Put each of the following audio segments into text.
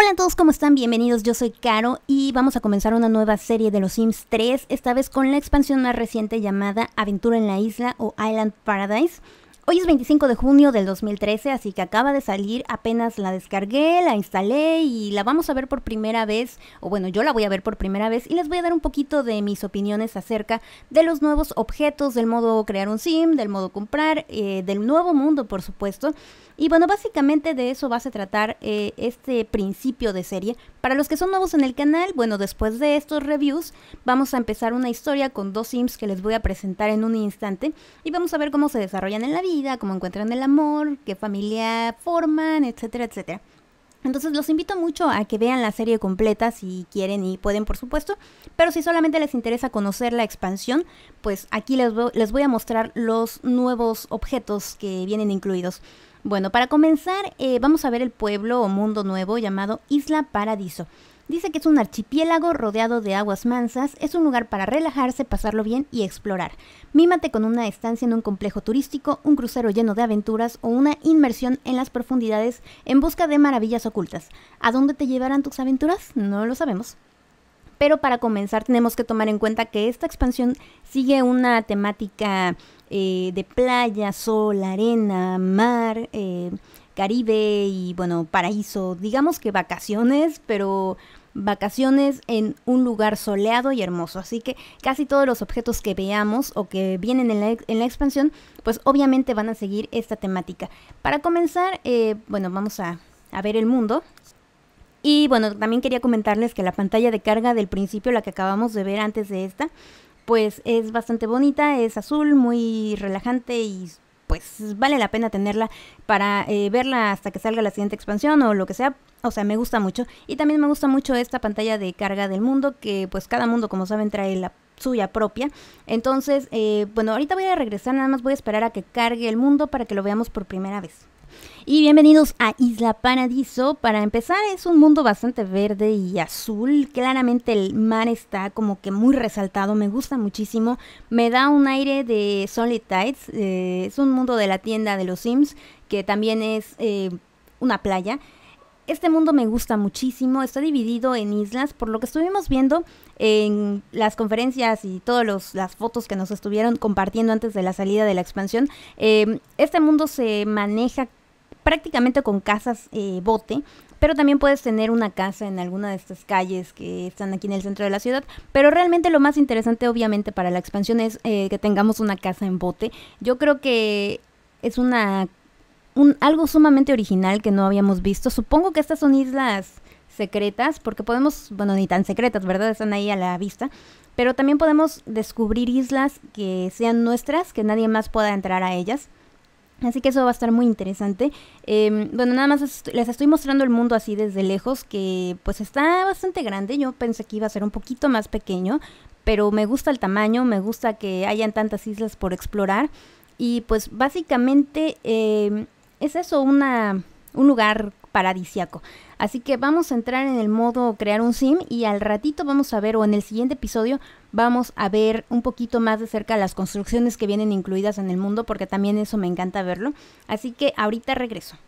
Hola a todos, ¿cómo están? Bienvenidos, yo soy Caro y vamos a comenzar una nueva serie de los Sims 3, esta vez con la expansión más reciente llamada Aventura en la Isla o Island Paradise. Hoy es 25 de junio del 2013, así que acaba de salir, apenas la descargué, la instalé y la vamos a ver por primera vez, o bueno, yo la voy a ver por primera vez y les voy a dar un poquito de mis opiniones acerca de los nuevos objetos, del modo crear un sim, del modo comprar, eh, del nuevo mundo, por supuesto. Y bueno, básicamente de eso va a tratar eh, este principio de serie. Para los que son nuevos en el canal, bueno, después de estos reviews vamos a empezar una historia con dos sims que les voy a presentar en un instante y vamos a ver cómo se desarrollan en la vida, cómo encuentran el amor, qué familia forman, etcétera, etcétera. Entonces los invito mucho a que vean la serie completa si quieren y pueden por supuesto, pero si solamente les interesa conocer la expansión, pues aquí les, les voy a mostrar los nuevos objetos que vienen incluidos. Bueno, para comenzar, eh, vamos a ver el pueblo o mundo nuevo llamado Isla Paradiso. Dice que es un archipiélago rodeado de aguas mansas, es un lugar para relajarse, pasarlo bien y explorar. Mímate con una estancia en un complejo turístico, un crucero lleno de aventuras o una inmersión en las profundidades en busca de maravillas ocultas. ¿A dónde te llevarán tus aventuras? No lo sabemos. Pero para comenzar tenemos que tomar en cuenta que esta expansión sigue una temática eh, de playa, sol, arena, mar, eh, Caribe y bueno, paraíso. Digamos que vacaciones, pero vacaciones en un lugar soleado y hermoso. Así que casi todos los objetos que veamos o que vienen en la, expansión, pues obviamente van a seguir esta temática. Para comenzar, eh, bueno, vamos a, a ver el mundo. Y bueno, también quería comentarles que la pantalla de carga del principio, la que acabamos de ver antes de esta, pues es bastante bonita, es azul, muy relajante y pues vale la pena tenerla para eh, verla hasta que salga la siguiente expansión o lo que sea. O sea, me gusta mucho. Y también me gusta mucho esta pantalla de carga del mundo, que pues cada mundo, como saben, trae la suya propia. Entonces, eh, bueno, ahorita voy a regresar, nada más voy a esperar a que cargue el mundo para que lo veamos por primera vez. Y bienvenidos a Isla Paradiso. Para empezar, es un mundo bastante verde y azul. Claramente el mar está como que muy resaltado, me gusta muchísimo. Me da un aire de Solid Tides. Eh, es un mundo de la tienda de los Sims, que también es eh, una playa. Este mundo me gusta muchísimo, está dividido en islas, por lo que estuvimos viendo en las conferencias y todas las fotos que nos estuvieron compartiendo antes de la salida de la expansión. Eh, este mundo se maneja prácticamente con casas eh, bote, pero también puedes tener una casa en alguna de estas calles que están aquí en el centro de la ciudad. Pero realmente lo más interesante obviamente para la expansión es eh, que tengamos una casa en bote. Yo creo que es una un, algo sumamente original que no habíamos visto. Supongo que estas son islas secretas, porque podemos, bueno, ni tan secretas, ¿verdad? Están ahí a la vista. Pero también podemos descubrir islas que sean nuestras, que nadie más pueda entrar a ellas. Así que eso va a estar muy interesante. Em, bueno, nada más les estoy mostrando el mundo así desde lejos, que pues está bastante grande. Yo pensé que iba a ser un poquito más pequeño, pero me gusta el tamaño, me gusta que hayan tantas islas por explorar. Y pues básicamente em, es eso, una, un lugar paradisiaco. Así que vamos a entrar en el modo crear un sim y al ratito vamos a ver, o en el siguiente episodio, vamos a ver un poquito más de cerca las construcciones que vienen incluidas en el mundo, porque también eso me encanta verlo. Así que ahorita regreso.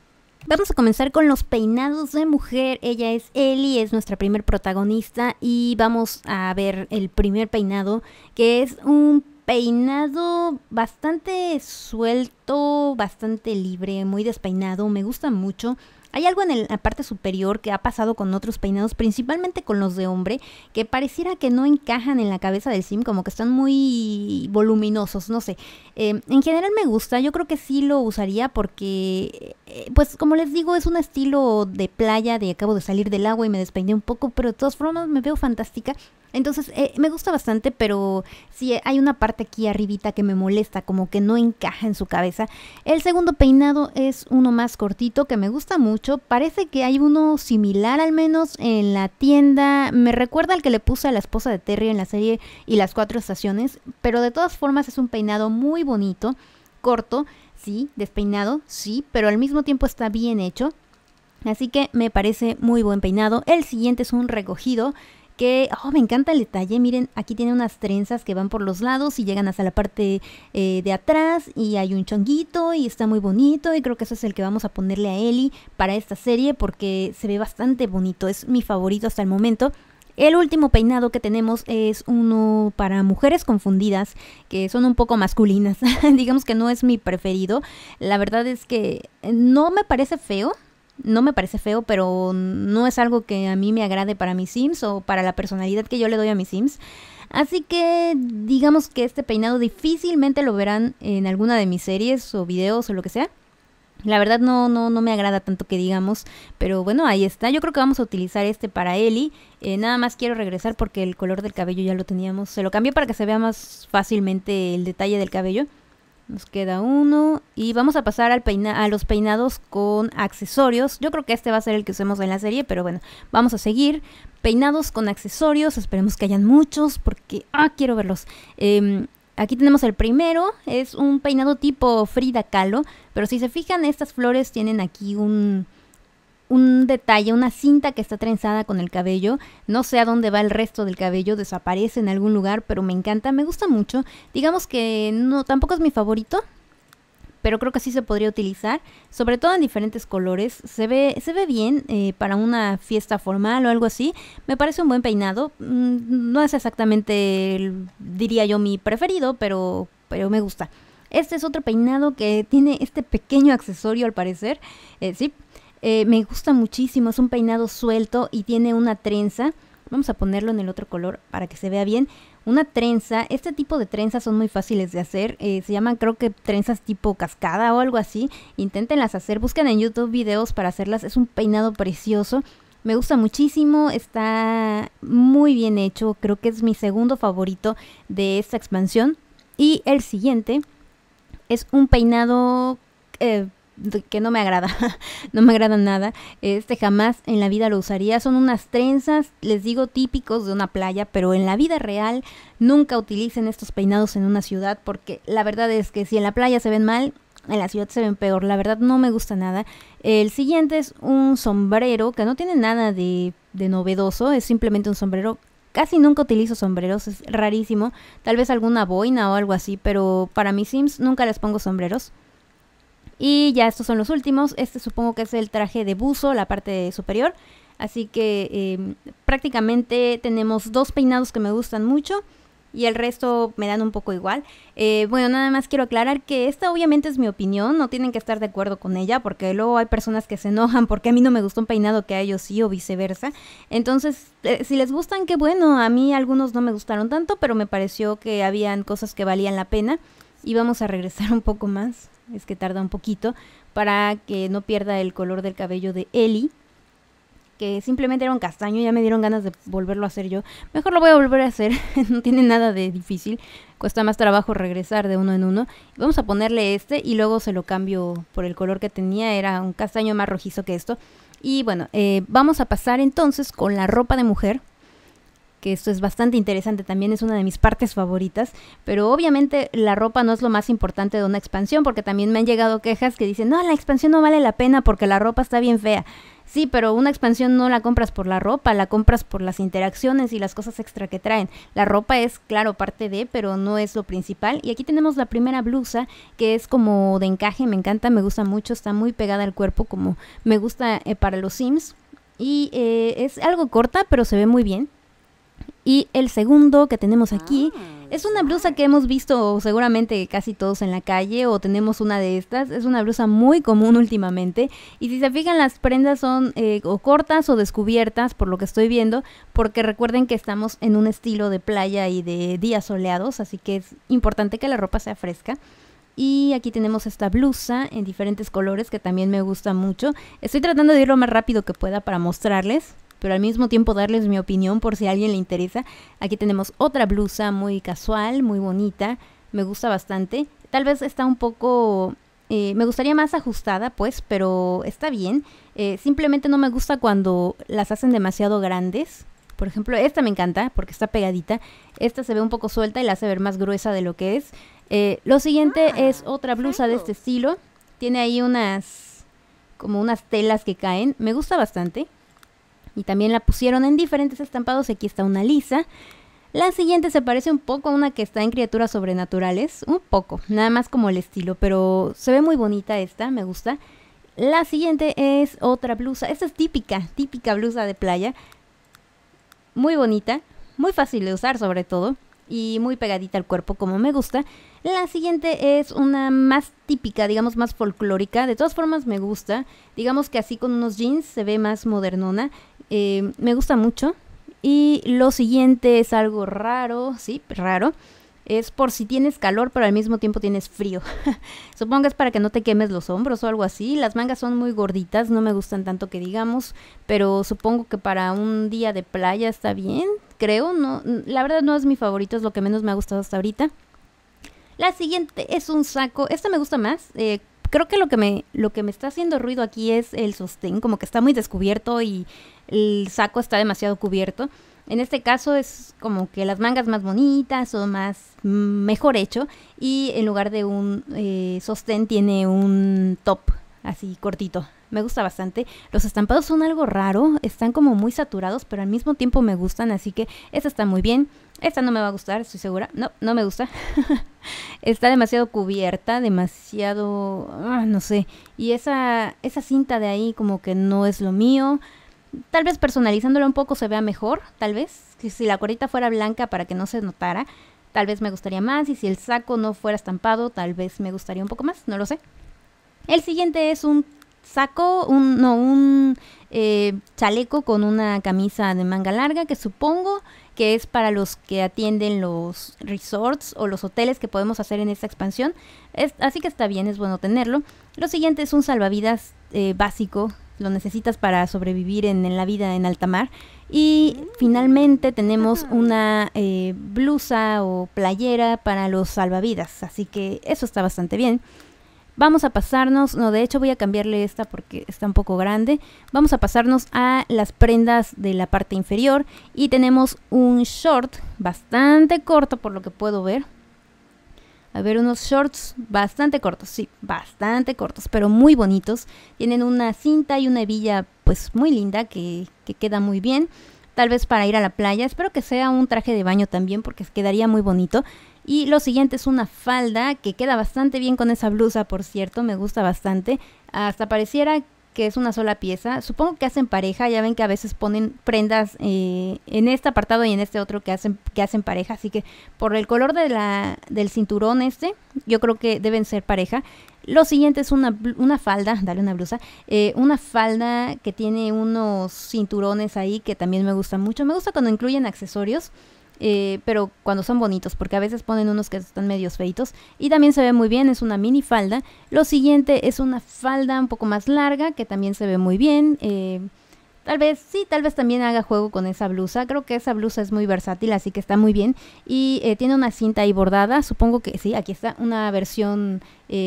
Vamos a comenzar con los peinados de mujer. Ella es Ellie, es nuestra primer protagonista y vamos a ver el primer peinado, que es un peinado bastante suelto, bastante libre, muy despeinado, me gusta mucho. Hay algo en la parte superior que ha pasado con otros peinados, principalmente con los de hombre, que pareciera que no encajan en la cabeza del sim, como que están muy voluminosos, no sé. Eh, en general me gusta, yo creo que sí lo usaría porque, eh, pues como les digo, es un estilo de playa, de acabo de salir del agua y me despeiné un poco, pero de todas formas me veo fantástica entonces, eh, me gusta bastante, pero sí eh, hay una parte aquí arribita que me molesta, como que no encaja en su cabeza. El segundo peinado es uno más cortito que me gusta mucho. Parece que hay uno similar al menos en la tienda. Me recuerda al que le puse a la esposa de Terry en la serie y las cuatro estaciones, pero de todas formas es un peinado muy bonito, corto, sí, despeinado, sí, pero al mismo tiempo está bien hecho. Así que me parece muy buen peinado. El siguiente es un recogido que, oh, me encanta el detalle, miren, aquí tiene unas trenzas que van por los lados y llegan hasta la parte eh, de atrás y hay un chonguito y está muy bonito y creo que eso es el que vamos a ponerle a Ellie para esta serie porque se ve bastante bonito, es mi favorito hasta el momento. El último peinado que tenemos es uno para mujeres confundidas, que son un poco masculinas. Digamos que no es mi preferido. La verdad es que no me parece feo, no me parece feo, pero no es algo que a mí me agrade para mis Sims o para la personalidad que yo le doy a mis Sims. Así que digamos que este peinado difícilmente lo verán en alguna de mis series o videos o lo que sea. La verdad no, no, no me agrada tanto que digamos, pero bueno, ahí está. Yo creo que vamos a utilizar este para Eli. Eh, nada más quiero regresar porque el color del cabello ya lo teníamos. Se lo cambio para que se vea más fácilmente el detalle del cabello. Nos queda uno. Y vamos a pasar al a los peinados con accesorios. Yo creo que este va a ser el que usemos en la serie, pero bueno, vamos a seguir. Peinados con accesorios. Esperemos que hayan muchos porque... Ah, quiero verlos. Em, aquí tenemos el primero. Es un peinado tipo Frida Kahlo. Pero si se fijan, estas flores tienen aquí un un detalle, una cinta que está trenzada con el cabello. No sé a dónde va el resto del cabello, desaparece en algún lugar, pero me encanta, me gusta mucho. Digamos que no, tampoco es mi favorito, pero creo que sí se podría utilizar, sobre todo en diferentes colores. Se ve, se ve bien eh, para una fiesta formal o algo así. Me parece un buen peinado. Mm, no es exactamente, diría yo, mi preferido, pero, pero me gusta. Este es otro peinado que tiene este pequeño accesorio al parecer. Eh, sí, eh, me gusta muchísimo, es un peinado suelto y tiene una trenza. Vamos a ponerlo en el otro color para que se vea bien. Una trenza, este tipo de trenzas son muy fáciles de hacer. Eh, se llaman creo que trenzas tipo cascada o algo así. Inténtenlas hacer, busquen en YouTube videos para hacerlas. Es un peinado precioso. Me gusta muchísimo, está muy bien hecho, creo que es mi segundo favorito de esta expansión. Y el siguiente es un peinado eh, que no me agrada, no me agrada nada. Este jamás en la vida lo usaría. Son unas trenzas, les digo, típicos de una playa, pero en la vida real nunca utilicen estos peinados en una ciudad porque la verdad es que si en la playa se ven mal, en la ciudad se ven peor. La verdad no me gusta nada. El siguiente es un sombrero que no tiene nada de, novedoso, es simplemente un sombrero Casi nunca utilizo sombreros, es rarísimo. Tal vez alguna boina o algo así, pero para mis Sims nunca les pongo sombreros. Y ya estos son los últimos. Este supongo que es el traje de buzo, la parte superior. Así que em, prácticamente tenemos dos peinados que me gustan mucho y el resto me dan un poco igual. Eh, bueno, nada más quiero aclarar que esta obviamente es mi opinión, no tienen que estar de acuerdo con ella, porque luego hay personas que se enojan porque a mí no me gustó un peinado que a ellos sí o viceversa. Entonces, eh, si les gustan, qué bueno, a mí algunos no me gustaron tanto, pero me pareció que habían cosas que valían la pena y vamos a regresar un poco más, es que tarda un poquito, para que no pierda el color del cabello de Ellie, que simplemente era un castaño, ya me dieron ganas de volverlo a hacer yo. Mejor lo voy a volver a hacer, no tiene nada de difícil, cuesta más trabajo regresar de uno en uno. Vamos a ponerle este y luego se lo cambio por el color que tenía, era un castaño más rojizo que esto. Y bueno, eh, vamos a pasar entonces con la ropa de mujer que esto es bastante interesante, también es una de mis partes favoritas, pero obviamente la ropa no es lo más importante de una expansión, porque también me han llegado quejas que dicen, no, la expansión no vale la pena porque la ropa está bien fea. Sí, pero una expansión no la compras por la ropa, la compras por las interacciones y las cosas extra que traen. La ropa es, claro, parte de, pero no es lo principal. Y aquí tenemos la primera blusa, que es como de encaje, me encanta, me gusta mucho, está muy pegada al cuerpo, como me gusta eh, para los Sims. Y eh, es algo corta, pero se ve muy bien. Y el segundo que tenemos aquí ah, es una blusa que hemos visto seguramente casi todos en la calle o tenemos una de estas. Es una blusa muy común últimamente. Y si se fijan, las prendas son eh, o cortas o descubiertas, por lo que estoy viendo, porque recuerden que estamos en un estilo de playa y de días soleados, así que es importante que la ropa sea fresca. Y aquí tenemos esta blusa en diferentes colores que también me gusta mucho. Estoy tratando de ir lo más rápido que pueda para mostrarles pero al mismo tiempo darles mi opinión por si a alguien le interesa. Aquí tenemos otra blusa muy casual, muy bonita, me gusta bastante. Tal vez está un poco... Eh, me gustaría más ajustada, pues, pero está bien. Eh, simplemente no me gusta cuando las hacen demasiado grandes. Por ejemplo, esta me encanta porque está pegadita. Esta se ve un poco suelta y la hace ver más gruesa de lo que es. Eh, lo siguiente ah, es otra blusa de este estilo. Tiene ahí unas como unas telas que caen. Me gusta bastante y también la pusieron en diferentes estampados. Aquí está una lisa. La siguiente se parece un poco a una que está en criaturas sobrenaturales, un poco, nada más como el estilo, pero se ve muy bonita esta, me gusta. La siguiente es otra blusa, esta es típica, típica blusa de playa, muy bonita, muy fácil de usar sobre todo y muy pegadita al cuerpo como me gusta. La siguiente es una más típica, digamos más folclórica, de todas formas me gusta, digamos que así con unos jeans se ve más modernona. Eh, me gusta mucho. Y lo siguiente es algo raro, sí, raro. Es por si tienes calor pero al mismo tiempo tienes frío. Supongo que es para que no te quemes los hombros o algo así. Las mangas son muy gorditas, no me gustan tanto que digamos, pero supongo que para un día de playa está bien, creo. No, la verdad no es mi favorito, es lo que menos me ha gustado hasta ahorita. La siguiente es un saco. Esta me gusta más. Eh, creo que lo que me lo que me está haciendo ruido aquí es el sostén, como que está muy descubierto y el saco está demasiado cubierto. En este caso es como que las mangas más bonitas o más mm, mejor hecho y en lugar de un eh, sostén tiene un top así cortito. Me gusta bastante. Los estampados son algo raro, están como muy saturados, pero al mismo tiempo me gustan, así que eso está muy bien. Esta no me va a gustar, estoy segura. No, no me gusta. Está demasiado cubierta, demasiado... Ah, no sé. Y esa, esa cinta de ahí como que no es lo mío. Tal vez personalizándola un poco se vea mejor, tal vez. si la corita fuera blanca para que no se notara, tal vez me gustaría más. Y si el saco no fuera estampado, tal vez me gustaría un poco más, no lo sé. El siguiente es un saco, un, no, un eh, chaleco con una camisa de manga larga que supongo que es para los que atienden los resorts o los hoteles que podemos hacer en esta expansión. Es, así que está bien, es bueno tenerlo. Lo siguiente es un salvavidas eh, básico, lo necesitas para sobrevivir en, la vida en alta mar. Y mm. finalmente tenemos una eh, blusa o playera para los salvavidas, así que eso está bastante bien. Vamos a pasarnos, no, de hecho voy a cambiarle esta porque está un poco grande. Vamos a pasarnos a las prendas de la parte inferior y tenemos un short bastante corto por lo que puedo ver. A ver, unos shorts bastante cortos, sí, bastante cortos, pero muy bonitos. Tienen una cinta y una hebilla pues muy linda que, queda muy bien tal vez para ir a la playa. Espero que sea un traje de baño también porque quedaría muy bonito. Y lo siguiente es una falda que queda bastante bien con esa blusa, por cierto, me gusta bastante. Hasta pareciera que es una sola pieza. Supongo que hacen pareja, ya ven que a veces ponen prendas eh, en este apartado y en este otro que hacen, que hacen pareja. Así que por el color de la, del cinturón este, yo creo que deben ser pareja. Lo siguiente es una, una falda, dale una blusa, eh, una falda que tiene unos cinturones ahí que también me gusta mucho. Me gusta cuando incluyen accesorios. Eh, pero cuando son bonitos, porque a veces ponen unos que están medios feitos. Y también se ve muy bien, es una mini falda. Lo siguiente es una falda un poco más larga, que también se ve muy bien. Eh, tal vez, sí, tal vez también haga juego con esa blusa. Creo que esa blusa es muy versátil, así que está muy bien. Y eh, tiene una cinta ahí bordada, supongo que sí, aquí está una versión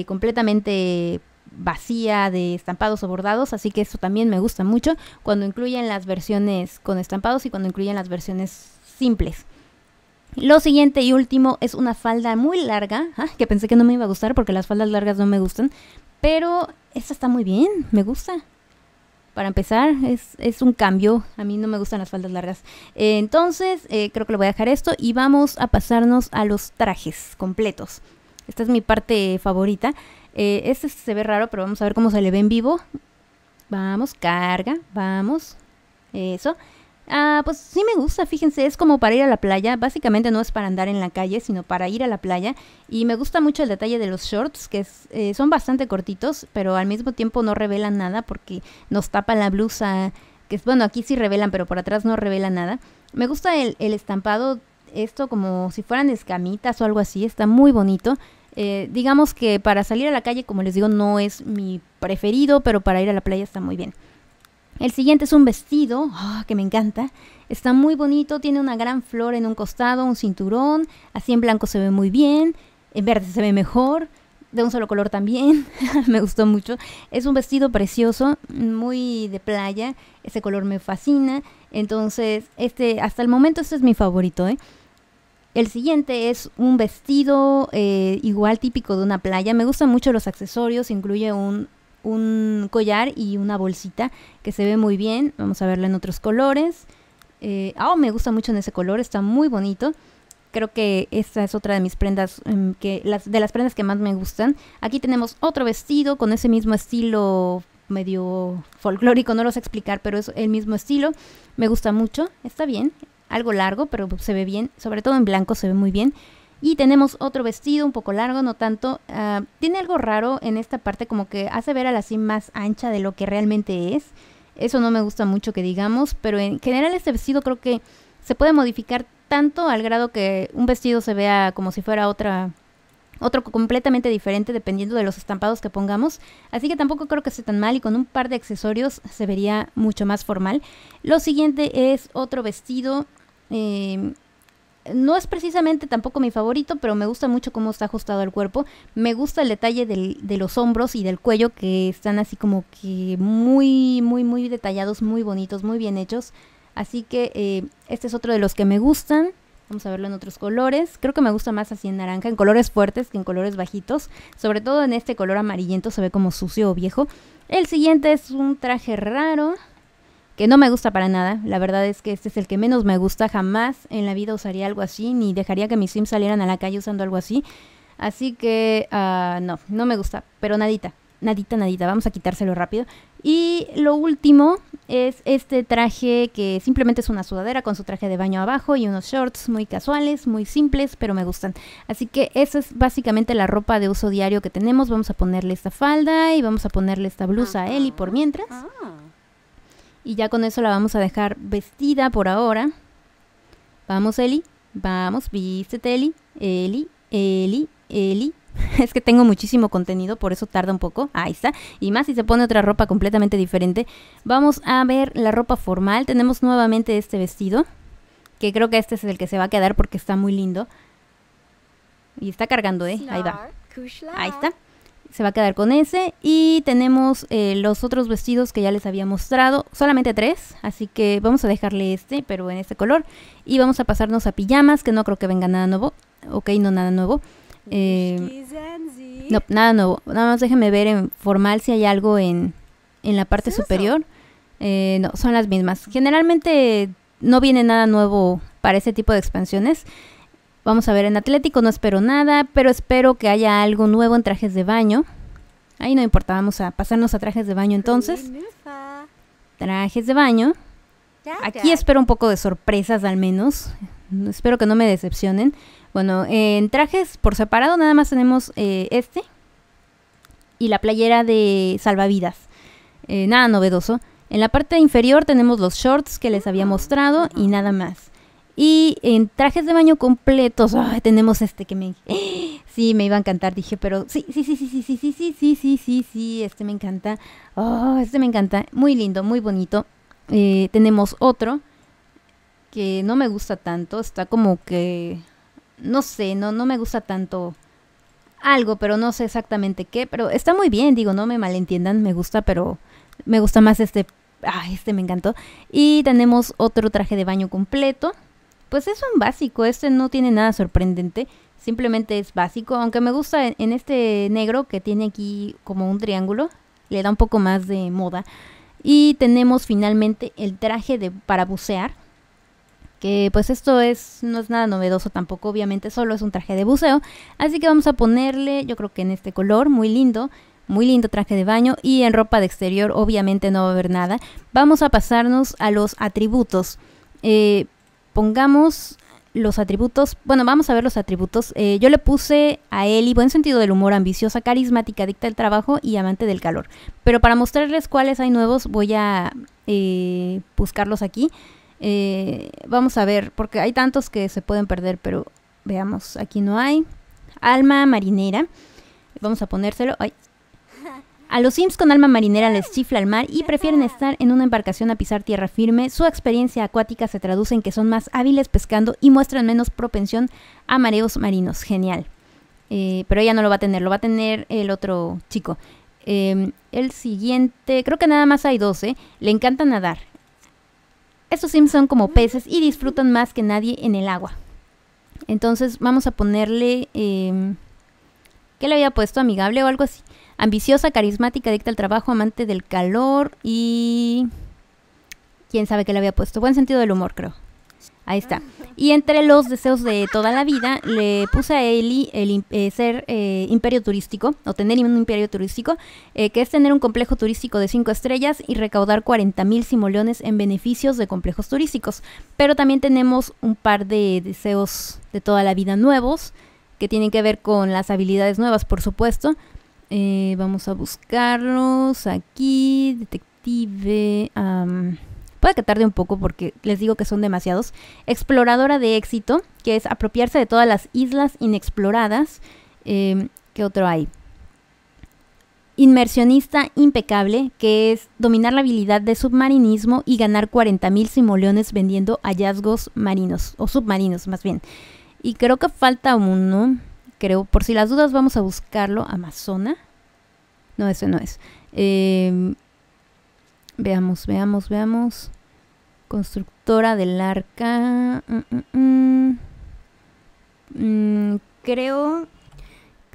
completamente vacía de estampados o bordados, así que eso también me gusta mucho cuando incluyen las versiones con estampados y cuando incluyen las versiones simples. Lo siguiente y último es una falda muy larga, ah, que pensé que no me iba a gustar porque las faldas largas no me gustan, pero esta está muy bien, me gusta. Para empezar, es, es un cambio, a mí no me gustan las faldas largas. Eh, entonces, eh, creo que lo voy a dejar esto y vamos a pasarnos a los trajes completos. Esta es mi parte favorita. Eh, este se ve raro, pero vamos a ver cómo se le ve en vivo. Vamos, carga, vamos. Eso. Ah, pues sí me gusta, fíjense, es como para ir a la playa, básicamente no es para andar en la calle, sino para ir a la playa. Y me gusta mucho el detalle de los shorts, que eh, son bastante cortitos, pero al mismo tiempo no revelan nada porque nos tapa la blusa, que es, bueno, aquí sí revelan, pero por atrás no revela nada. Me gusta el, estampado, esto como si fueran escamitas o algo así, está muy bonito. Eh, digamos que para salir a la calle, como les digo, no es mi preferido, pero para ir a la playa está muy bien. El siguiente es un vestido ah, que me encanta. Está muy bonito, tiene una gran flor en un costado, un cinturón. Así en blanco se ve muy bien, en verde se ve mejor, de un solo color también. me gustó mucho. Es un vestido precioso, muy de playa. Ese color me fascina. Entonces, este, hasta el momento este es mi favorito, ¿eh? El siguiente es un vestido eh, igual típico de una playa. Me gustan mucho los accesorios, incluye un un collar y una bolsita que se ve muy bien. Vamos a verla en otros colores. Eh, ah, oh, me gusta mucho en ese color, está muy bonito. Creo que esta es otra de mis prendas, em, que de las prendas que más me gustan. Aquí tenemos otro vestido con ese mismo estilo medio folclórico, no lo sé explicar, pero es el mismo estilo. Me gusta mucho, está bien. Algo largo, pero se ve bien. Sobre todo en blanco se ve muy bien. Y tenemos otro vestido un poco largo, no tanto. Ah, tiene algo raro en esta parte, como que hace ver a la sim más ancha de lo que realmente es. Eso no me gusta mucho que digamos, pero en general este vestido creo que se puede modificar tanto al grado que un vestido se vea como si fuera otra otro completamente diferente dependiendo de los estampados que pongamos, así que tampoco creo que esté tan mal y con un par de accesorios se vería mucho más formal. Lo siguiente es otro vestido em, no es precisamente tampoco mi favorito, pero me gusta mucho cómo está ajustado al cuerpo. Me gusta el detalle de los hombros y del cuello que están así como que muy, muy, muy detallados, muy bonitos, muy bien hechos. Así que eh, este es otro de los que me gustan. Vamos a verlo en otros colores. Creo que me gusta más así en naranja, en colores fuertes que en colores bajitos. Sobre todo en este color amarillento se ve como sucio o viejo. El siguiente es un traje raro que no me gusta para nada. La verdad es que este es el que menos me gusta. Jamás en la vida usaría algo así, ni dejaría que mis sims salieran a la calle usando algo así. Así que ah, no, no me gusta, pero nadita, nadita, nadita. Vamos a quitárselo rápido. Y lo último es este traje que simplemente es una sudadera con su traje de baño abajo y unos shorts muy casuales, muy simples, pero me gustan. Así que esa es básicamente la ropa de uso diario que tenemos. Vamos a ponerle esta falda y vamos a ponerle esta blusa a y por mientras. Ah. Y ya con eso la vamos a dejar vestida por ahora. Vamos, Eli. Vamos, vístete, Eli. Eli, Eli, Eli. Es que tengo muchísimo contenido, por eso tarda un poco. Ahí está. Y más si se pone otra ropa completamente diferente. Vamos a ver la ropa formal. Tenemos nuevamente este vestido. Que creo que este es el que se va a quedar porque está muy lindo. Y está cargando, ¿eh? Ahí va. Ahí está se va a quedar con ese. Y tenemos eh, los otros vestidos que ya les había mostrado, solamente tres, así que vamos a dejarle este, pero en este color. Y vamos a pasarnos a pijamas, que no creo que venga nada nuevo. Ok, no nada nuevo. Eh, no, nada nuevo. Nada más déjenme ver en formal si hay algo en, la parte superior. Eh, no, son las mismas. Generalmente no viene nada nuevo para ese tipo de expansiones. Vamos a ver, en Atlético no espero nada, pero espero que haya algo nuevo en trajes de baño. Ahí no importa, vamos a pasarnos a trajes de baño entonces. Trajes de baño. Aquí espero un poco de sorpresas al menos. Espero que no me decepcionen. Bueno, en trajes por separado nada más tenemos eh, este y la playera de salvavidas. Eh, nada novedoso. En la parte inferior tenemos los shorts que les había mostrado y nada más. Y en trajes de baño completos, tenemos este que me... Sí, me iba a encantar, dije, pero sí, sí, sí, sí, sí, sí, sí, sí, sí, sí, sí, sí, este me encanta. Oh, este me encanta. Muy lindo, muy bonito. Eh, tenemos otro que no me gusta tanto, está como que... No sé, no, no me gusta tanto algo, pero no sé exactamente qué, pero está muy bien, digo, no me malentiendan, me gusta, pero me gusta más este... Ah, este me encantó. Y tenemos otro traje de baño completo pues es un básico, este no tiene nada sorprendente, simplemente es básico, aunque me gusta en, este negro que tiene aquí como un triángulo, le da un poco más de moda. Y tenemos finalmente el traje de, para bucear, que pues esto es no es nada novedoso tampoco, obviamente solo es un traje de buceo, así que vamos a ponerle, yo creo que en este color, muy lindo, muy lindo traje de baño y en ropa de exterior obviamente no va a haber nada. Vamos a pasarnos a los atributos. Eh, pongamos los atributos, bueno, vamos a ver los atributos. Eh, yo le puse a Eli buen sentido del humor, ambiciosa, carismática, dicta al trabajo y amante del calor. Pero para mostrarles cuáles hay nuevos, voy a eh, buscarlos aquí. Eh, vamos a ver, porque hay tantos que se pueden perder, pero veamos, aquí no hay. Alma marinera, vamos a ponérselo. Ay, a los Sims con alma marinera les chifla el mar y prefieren estar en una embarcación a pisar tierra firme. Su experiencia acuática se traduce en que son más hábiles pescando y muestran menos propensión a mareos marinos. Genial. Eh, pero ella no lo va a tener, lo va a tener el otro chico. Em, el siguiente, creo que nada más hay 12. ¿eh? Le encanta nadar. Estos Sims son como peces y disfrutan más que nadie en el agua. Entonces vamos a ponerle... Eh, ¿Qué le había puesto? Amigable o algo así. Ambiciosa, carismática, adicta al trabajo, amante del calor y... ¿Quién sabe qué le había puesto? Buen sentido del humor, creo. Ahí está. Y entre los deseos de toda la vida, le puse a Eli el, eh, ser eh, imperio turístico, o tener un imperio turístico, eh, que es tener un complejo turístico de 5 estrellas y recaudar mil simoleones en beneficios de complejos turísticos. Pero también tenemos un par de deseos de toda la vida nuevos, que tienen que ver con las habilidades nuevas, por supuesto. Eh, vamos a buscarlos aquí. Detective. puede que tarde un poco porque les digo que son demasiados. Exploradora de éxito, que es apropiarse de todas las islas inexploradas. Em, ¿Qué otro hay? Inmersionista impecable, que es dominar la habilidad de submarinismo y ganar 40.000 simoleones vendiendo hallazgos marinos, o submarinos más bien. Y creo que falta uno creo. Por si las dudas, vamos a buscarlo. Amazona. No, ese no es. Em, veamos, veamos, veamos. Constructora del arca. Mm, mm, mm. creo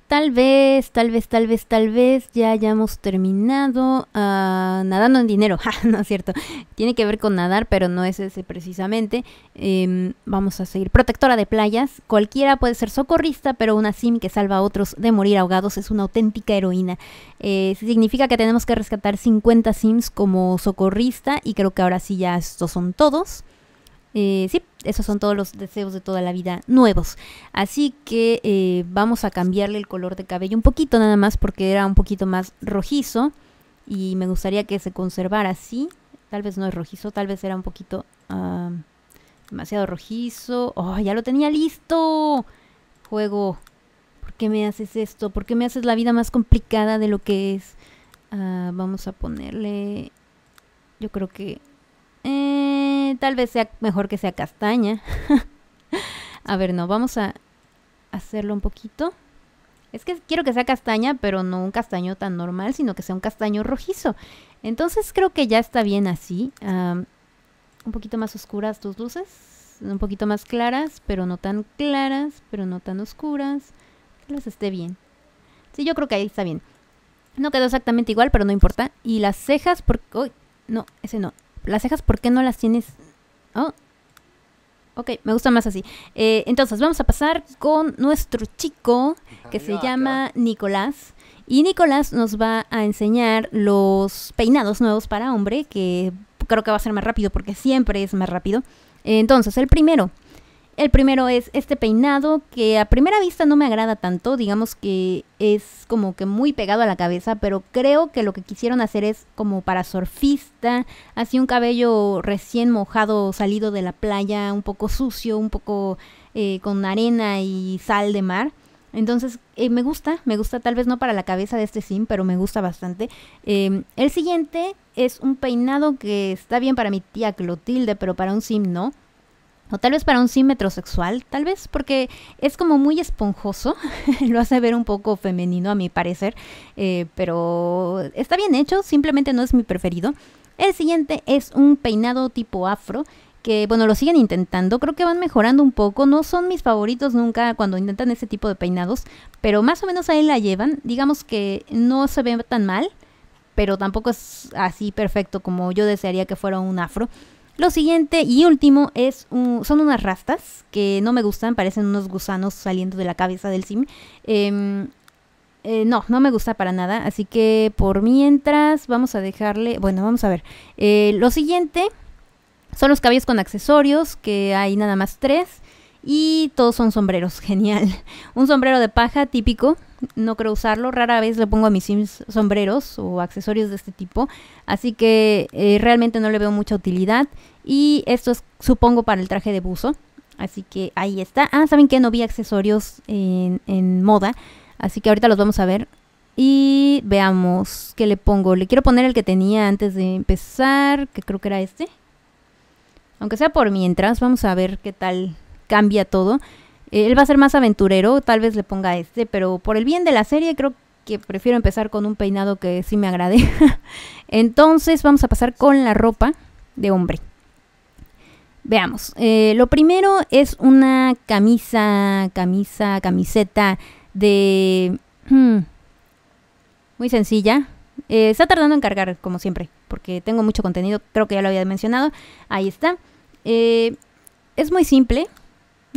Tal vez, tal vez, tal vez, tal vez ya hayamos terminado ah, nadando en dinero. Ah, no es cierto. Tiene que ver con nadar, pero no es ese precisamente. Em, vamos a seguir. Protectora de playas. Cualquiera puede ser socorrista, pero una sim que salva a otros de morir ahogados es una auténtica heroína. Eh, significa que tenemos que rescatar 50 sims como socorrista y creo que ahora sí ya estos son todos. Eh, sí, esos son todos los deseos de toda la vida nuevos. Así que eh, vamos a cambiarle el color de cabello un poquito nada más porque era un poquito más rojizo y me gustaría que se conservara así. Tal vez no es rojizo, tal vez era un poquito demasiado rojizo. ¡Oh, ya lo tenía listo! Juego, ¿por qué me haces esto? ¿Por qué me haces la vida más complicada de lo que es? Ah, vamos a ponerle... Yo creo que eh, tal vez sea mejor que sea castaña. a ver, no, vamos a hacerlo un poquito. Es que quiero que sea castaña, pero no un castaño tan normal, sino que sea un castaño rojizo. Entonces creo que ya está bien así. un poquito más oscuras tus luces. Un poquito más claras, pero no tan claras, pero no tan oscuras. Que las esté bien. Sí, yo creo que ahí está bien. No quedó exactamente igual, pero no importa. Y las cejas, porque... Uy, no, ese no las cejas, ¿por qué no las tienes? Oh. Ok, me gusta más así. Eh, entonces, vamos a pasar con nuestro chico que se llama Nicolás. Y Nicolás nos va a enseñar los peinados nuevos para hombre, que creo que va a ser más rápido porque siempre es más rápido. Entonces, el primero, el primero es este peinado que a primera vista no me agrada tanto, digamos que es como que muy pegado a la cabeza, pero creo que lo que quisieron hacer es como para surfista, así un cabello recién mojado, salido de la playa, un poco sucio, un poco eh, con arena y sal de mar. Entonces, eh, me gusta, me gusta tal vez no para la cabeza de este sim, pero me gusta bastante. Em, el siguiente es un peinado que está bien para mi tía Clotilde, pero para un sim no. O tal vez para un símetro sexual, tal vez, porque es como muy esponjoso, lo hace ver un poco femenino a mi parecer, eh, pero está bien hecho, simplemente no es mi preferido. El siguiente es un peinado tipo afro, que bueno, lo siguen intentando, creo que van mejorando un poco, no son mis favoritos nunca cuando intentan ese tipo de peinados, pero más o menos ahí la llevan, digamos que no se ve tan mal, pero tampoco es así perfecto como yo desearía que fuera un afro. Lo siguiente y último es son unas rastas que no me gustan, parecen unos gusanos saliendo de la cabeza del sim. Em, eh, no, no me gusta para nada, así que por mientras vamos a dejarle, bueno, vamos a ver. Eh, lo siguiente son los cabellos con accesorios, que hay nada más tres, y todos son sombreros, genial. Un sombrero de paja típico, no creo usarlo. Rara vez le pongo a mis Sims sombreros o accesorios de este tipo. Así que eh, realmente no le veo mucha utilidad. Y esto es, supongo, para el traje de buzo. Así que ahí está. Ah, ¿saben que No vi accesorios en, en moda. Así que ahorita los vamos a ver. Y veamos qué le pongo. Le quiero poner el que tenía antes de empezar, que creo que era este. Aunque sea por mientras, vamos a ver qué tal cambia todo. Eh, él va a ser más aventurero, tal vez le ponga este, pero por el bien de la serie creo que prefiero empezar con un peinado que sí me agrade. Entonces vamos a pasar con la ropa de hombre. Veamos, eh, lo primero es una camisa, camisa, camiseta de... muy sencilla. Eh, está tardando en cargar, como siempre, porque tengo mucho contenido, creo que ya lo había mencionado. Ahí está. es muy simple,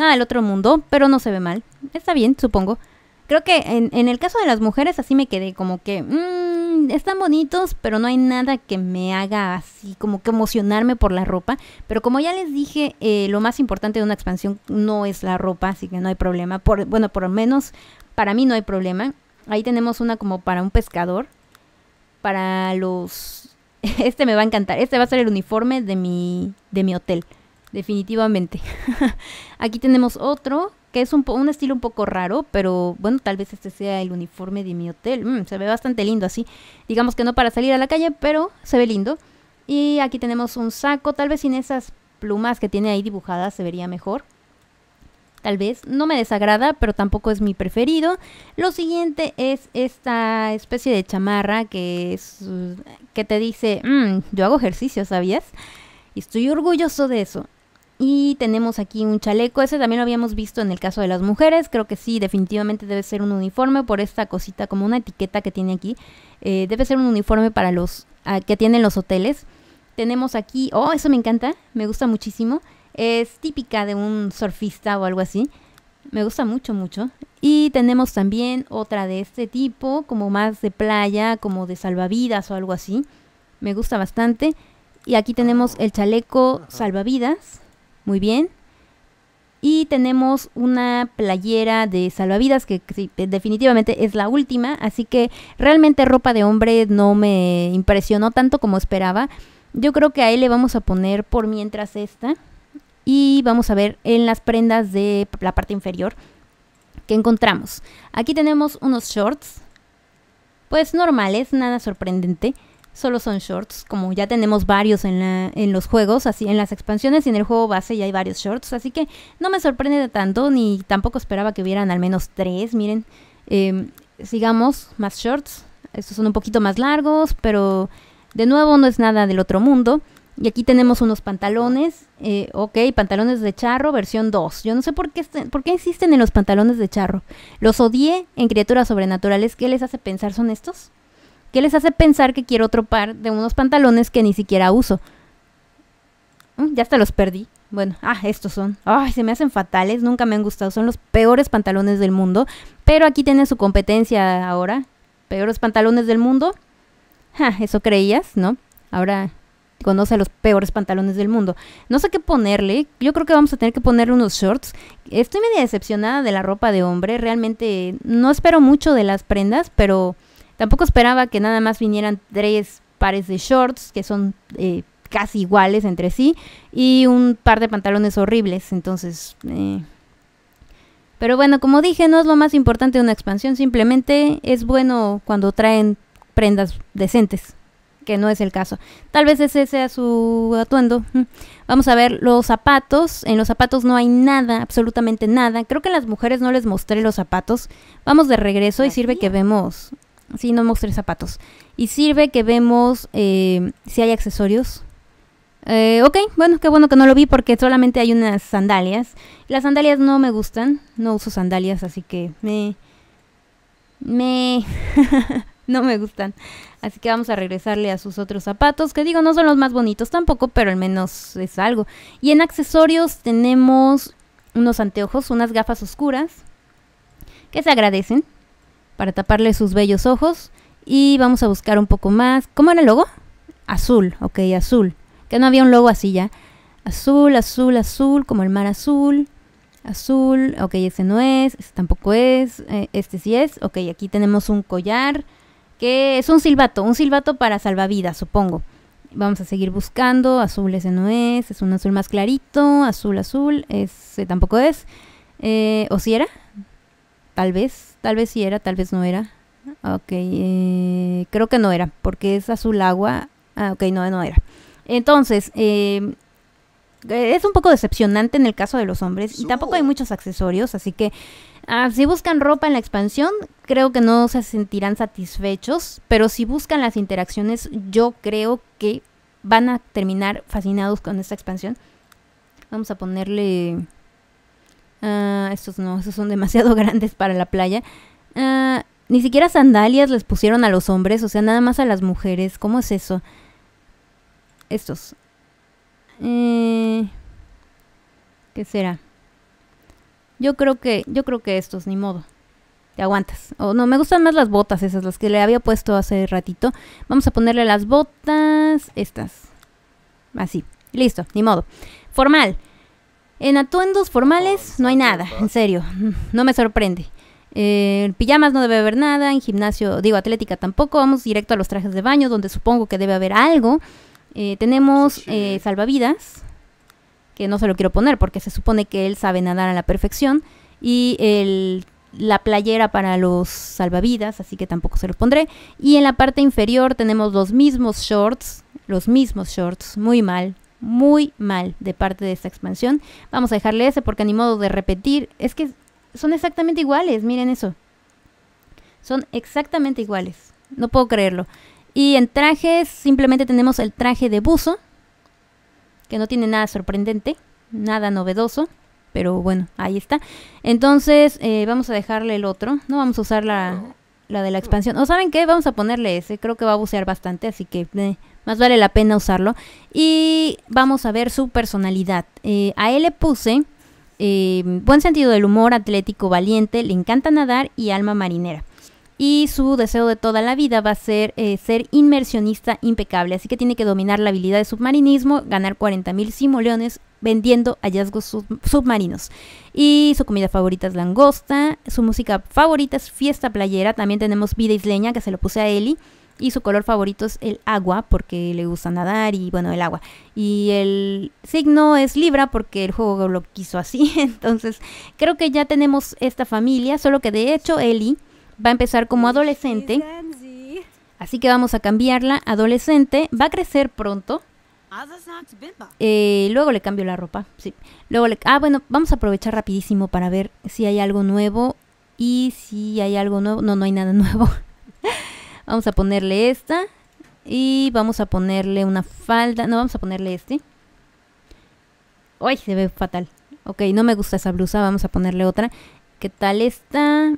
Nada otro mundo, pero no se ve mal. Está bien, supongo. Creo que en, el caso de las mujeres así me quedé como que... Mm, están bonitos, pero no hay nada que me haga así como que emocionarme por la ropa. Pero como ya les dije, eh, lo más importante de una expansión no es la ropa, así que no hay problema. bueno, por lo menos para mí no hay problema. Ahí tenemos una como para un pescador. Para los... Este me va a encantar. Este va a ser el uniforme de mi, de mi hotel definitivamente. Aquí tenemos otro, que es un, un, estilo un poco raro, pero bueno, tal vez este sea el uniforme de mi hotel. Mm, se ve bastante lindo así. Digamos que no para salir a la calle, pero se ve lindo. Y aquí tenemos un saco, tal vez sin esas plumas que tiene ahí dibujadas se vería mejor. Tal vez no me desagrada, pero tampoco es mi preferido. Lo siguiente es esta especie de chamarra que es que te dice, mm, yo hago ejercicio, ¿sabías? Y estoy orgulloso de eso. Y tenemos aquí un chaleco, ese también lo habíamos visto en el caso de las mujeres, creo que sí, definitivamente debe ser un uniforme por esta cosita, como una etiqueta que tiene aquí. Eh, debe ser un uniforme para los ah, que tienen los hoteles. Tenemos aquí, oh, eso me encanta, me gusta muchísimo. Es típica de un surfista o algo así. Me gusta mucho, mucho. Y tenemos también otra de este tipo, como más de playa, como de salvavidas o algo así. Me gusta bastante. Y aquí tenemos el chaleco salvavidas muy bien. Y tenemos una playera de salvavidas que, definitivamente es la última, así que realmente ropa de hombre no me impresionó tanto como esperaba. Yo creo que ahí le vamos a poner por mientras esta. Y vamos a ver en las prendas de la parte inferior que encontramos. Aquí tenemos unos shorts, pues normales, nada sorprendente solo son shorts, como ya tenemos varios en, en los juegos, así en las expansiones y en el juego base ya hay varios shorts, así que no me sorprende de tanto, ni tampoco esperaba que hubieran al menos tres, miren, em, sigamos, más shorts, estos son un poquito más largos, pero de nuevo no es nada del otro mundo. Y aquí tenemos unos pantalones, eh, ok, pantalones de charro, versión 2. Yo no sé por qué, este, por qué insisten en los pantalones de charro. Los odié en criaturas sobrenaturales. ¿Qué les hace pensar son estos? ¿Qué les hace pensar que quiero otro par de unos pantalones que ni siquiera uso? Mm, ya hasta los perdí. Bueno, ah, estos son. Ay, se me hacen fatales, nunca me han gustado. Son los peores pantalones del mundo. Pero aquí tienen su competencia ahora. Peores pantalones del mundo. Ja, eso creías, ¿no? Ahora conoce los peores pantalones del mundo. No sé qué ponerle. Yo creo que vamos a tener que ponerle unos shorts. Estoy media decepcionada de la ropa de hombre. Realmente no espero mucho de las prendas, pero Tampoco esperaba que nada más vinieran tres pares de shorts, que son eh, casi iguales entre sí, y un par de pantalones horribles. Entonces... Eh. Pero bueno, como dije, no es lo más importante de una expansión, simplemente es bueno cuando traen prendas decentes, que no es el caso. Tal vez ese sea su atuendo. Vamos a ver los zapatos. En los zapatos no hay nada, absolutamente nada. Creo que a las mujeres no les mostré los zapatos. Vamos de regreso y sirve que vemos si no mostré zapatos. Y sirve que vemos eh, si hay accesorios. Eh, ok, bueno, qué bueno que no lo vi porque solamente hay unas sandalias. Las sandalias no me gustan, no uso sandalias, así que me... Me... no me gustan. Así que vamos a regresarle a sus otros zapatos, que digo, no son los más bonitos tampoco, pero al menos es algo. Y en accesorios tenemos unos anteojos, unas gafas oscuras, que se agradecen para taparle sus bellos ojos. Y vamos a buscar un poco más. ¿Cómo era el logo? Azul, ok, azul. Que no había un logo así ya. Azul, azul, azul, como el mar azul. Azul, ok, ese no es, ese tampoco es, eh, este sí es. Ok, aquí tenemos un collar, que es un silbato, un silbato para salvavidas, supongo. Vamos a seguir buscando, azul ese no es, es un azul más clarito, azul, azul, ese tampoco es. Eh, ¿O si era? Tal vez, tal vez sí era, tal vez no era. Ok, eh, creo que no era, porque es azul agua. Ah, ok, no, no era. Entonces, em, eh, es un poco decepcionante en el caso de los hombres y tampoco hay muchos accesorios, así que ah, si buscan ropa en la expansión, creo que no se sentirán satisfechos, pero si buscan las interacciones, yo creo que van a terminar fascinados con esta expansión. Vamos a ponerle Ah, estos no, estos son demasiado grandes para la playa. Ah, ni siquiera sandalias les pusieron a los hombres, o sea, nada más a las mujeres. ¿Cómo es eso? Estos. Eh, ¿Qué será? Yo creo que, yo creo que estos, ni modo. Te aguantas. O no, me gustan más las botas esas, las que le había puesto hace ratito. Vamos a ponerle las botas, estas. Así. Listo, ni modo. Formal. En atuendos formales no hay nada, en serio, no me sorprende. En eh, pijamas no debe haber nada, en gimnasio, digo, atlética tampoco, vamos directo a los trajes de baño, donde supongo que debe haber algo. Eh, tenemos eh, salvavidas, que no se lo quiero poner porque se supone que él sabe nadar a la perfección, y la playera para los salvavidas, así que tampoco se lo pondré. Y en la parte inferior tenemos los mismos shorts, los mismos shorts, muy mal, muy mal de parte de esta expansión. Vamos a dejarle ese porque ni modo de repetir. Es que son exactamente iguales, miren eso. Son exactamente iguales. No puedo creerlo. Y en trajes simplemente tenemos el traje de buzo, que no tiene nada sorprendente, nada novedoso, pero bueno, ahí está. Entonces eh, vamos a dejarle el otro. No vamos a usar la, la de la expansión. ¿O saben qué? Vamos a ponerle ese. Creo que va a bucear bastante, así que eh, más vale la pena usarlo. Y vamos a ver su personalidad. Eh, a él le puse eh, buen sentido del humor, atlético, valiente, le encanta nadar y alma marinera y su deseo de toda la vida va a ser eh, ser inmersionista impecable. Así que tiene que dominar la habilidad de submarinismo, ganar 40.000 simoleones vendiendo hallazgos submarinos. Y su comida favorita es langosta, su música favorita es fiesta playera, también tenemos vida isleña que se lo puse a Eli. Y su color favorito es el agua, porque le gusta nadar y bueno, el agua. Y el signo es Libra, porque el juego lo quiso así. Entonces, creo que ya tenemos esta familia, solo que de hecho Eli va a empezar como adolescente. Así que vamos a cambiarla. Adolescente. Va a crecer pronto. Ah, eh, luego le cambio la ropa. Luego le, ah, bueno, vamos a aprovechar rapidísimo para ver si hay algo nuevo. Y si hay algo nuevo. No, no hay nada nuevo. vamos a ponerle esta. Y vamos a ponerle una falda. No, vamos a ponerle este. Uy, Se ve fatal. Ok, no me gusta esa blusa. Vamos a ponerle otra. ¿Qué tal esta?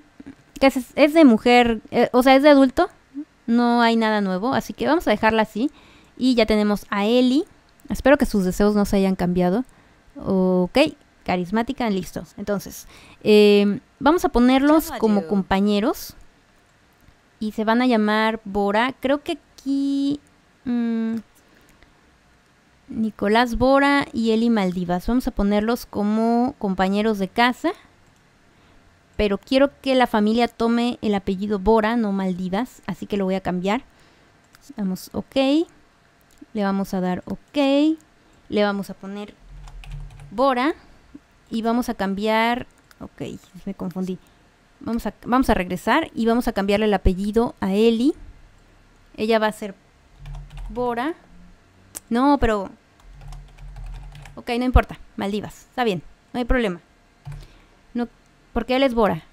Es, de mujer, eh, o sea, es de adulto. No hay nada nuevo, así que vamos a dejarla así. Y ya tenemos a Eli, Espero que sus deseos no se hayan cambiado. Ok, carismática, listo. Entonces, em, vamos a ponerlos como compañeros. Y se van a llamar Bora. Creo que aquí... Mm, Nicolás Bora y Eli Maldivas. Vamos a ponerlos como compañeros de casa pero quiero que la familia tome el apellido Bora, no Maldivas, así que lo voy a cambiar. Damos OK, le vamos a dar OK, le vamos a poner Bora y vamos a cambiar, ok, me confundí. Vamos a, vamos a regresar y vamos a cambiarle el apellido a Eli. Ella va a ser Bora. No, pero... Ok, no importa. Maldivas. Está bien. No hay problema. No porque él es Bora.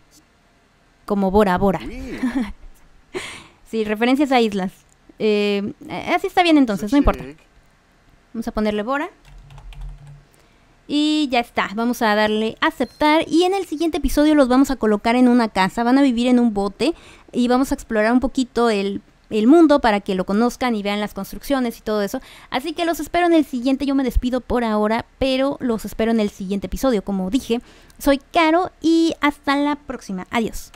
Como Bora Bora. sí, referencias a islas. Eh, eh, así está bien entonces, no importa. Vamos a ponerle Bora. Y ya está, vamos a darle aceptar y en el siguiente episodio los vamos a colocar en una casa, van a vivir en un bote y vamos a explorar un poquito el el mundo para que lo conozcan y vean las construcciones y todo eso. Así que los espero en el siguiente, yo me despido por ahora, pero los espero en el siguiente episodio, como dije. Soy Caro y hasta la próxima. Adiós.